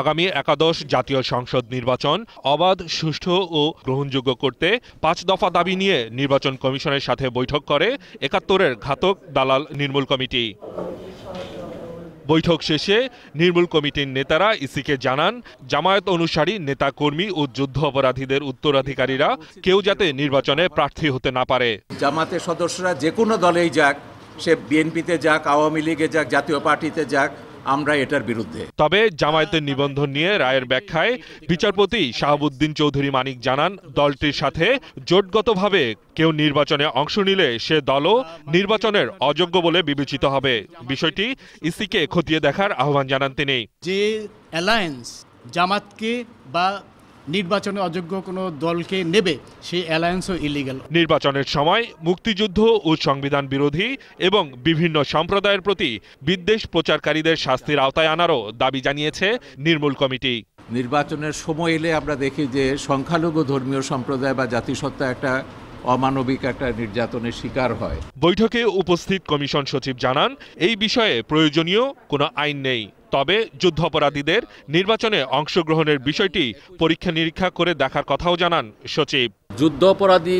আগামী একাদশ জাতীয় সংসদ নির্বাচন অবাধ সুষ্ঠু ও গ্রহণযোগ্য করতে পাঁচ দফা দাবি নিয়ে নির্বাচন কমিশনের সাথে বৈঠক করে একাত্তরের ঘাতক দালাল নির্মূল কমিটি বৈঠক শেষে নির্মূল কমিটির নেতারা ইসিকে জানান জামায়াত অনুসারী নেতা কর্মী ও যুদ্ধ অপরাধীদের উত্তরাধিকারীরা কেউ যাতে নির্বাচনে প্রার্থী হতে না পারে জামাতের সদস্যরা যে কোনো দলেই যাক সে বিএনপিতে যাক আওয়ামী লীগে যাক জাতীয় পার্টিতে যাক আমরা এটার বিরুদ্ধে তবে জামায়াতের নিবন্ধন নিয়ে রায়ের ব্যাখ্যায় বিচারপতি শাহাবুদ্দিন চৌধুরী মানিক জানান দলটির সাথে জোটগতভাবে কেউ নির্বাচনে অংশ নিলে সে দলও নির্বাচনের অযোগ্য বলে বিবেচিত হবে বিষয়টি ইসিকে খতিয়ে দেখার আহ্বান জানান তিনি যে অ্যালায়েন্স জামাতকে বা নির্বাচনে অযোগ্য কোনো দলকে নেবে সেই অ্যালায়েন্সও ইলিগাল নির্বাচনের সময় মুক্তিযুদ্ধ ও সংবিধান বিরোধী এবং বিভিন্ন সম্প্রদায়ের প্রতি বিদ্বেষ প্রচারকারীদের শাস্তির আওতায় আনারও দাবি জানিয়েছে নির্মূল কমিটি নির্বাচনের সময় এলে আমরা দেখি যে সংখ্যালঘু ধর্মীয় সম্প্রদায় বা জাতিসত্তা একটা অমানবিক একটা নির্যাতনের শিকার হয় বৈঠকে উপস্থিত কমিশন সচিব জানান এই বিষয়ে প্রয়োজনীয় কোনো আইন নেই তবে যুদ্ধাপরাধীদের নির্বাচনে অংশগ্রহণের বিষয়টি পরীক্ষা নিরীক্ষা করে দেখার কথাও জানান সচিব যুদ্ধাপরাধী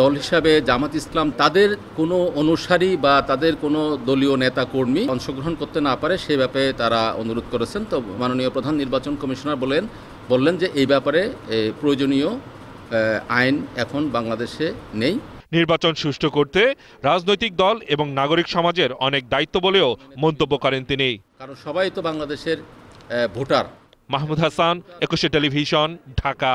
দল হিসাবে জামাত ইসলাম তাদের কোনো অনুসারী বা তাদের কোনো দলীয় নেতা কর্মী অংশগ্রহণ করতে না পারে সে ব্যাপারে তারা অনুরোধ করেছেন তো মাননীয় প্রধান নির্বাচন কমিশনার বলেন বললেন যে এই ব্যাপারে প্রয়োজনীয় আইন এখন বাংলাদেশে নেই নির্বাচন সুষ্ঠু করতে রাজনৈতিক দল এবং নাগরিক সমাজের অনেক দায়িত্ব বলেও মন্তব্য করেন তিনি কারণ সবাই তো বাংলাদেশের ভোটার মাহমুদ হাসান একুশে টেলিভিশন ঢাকা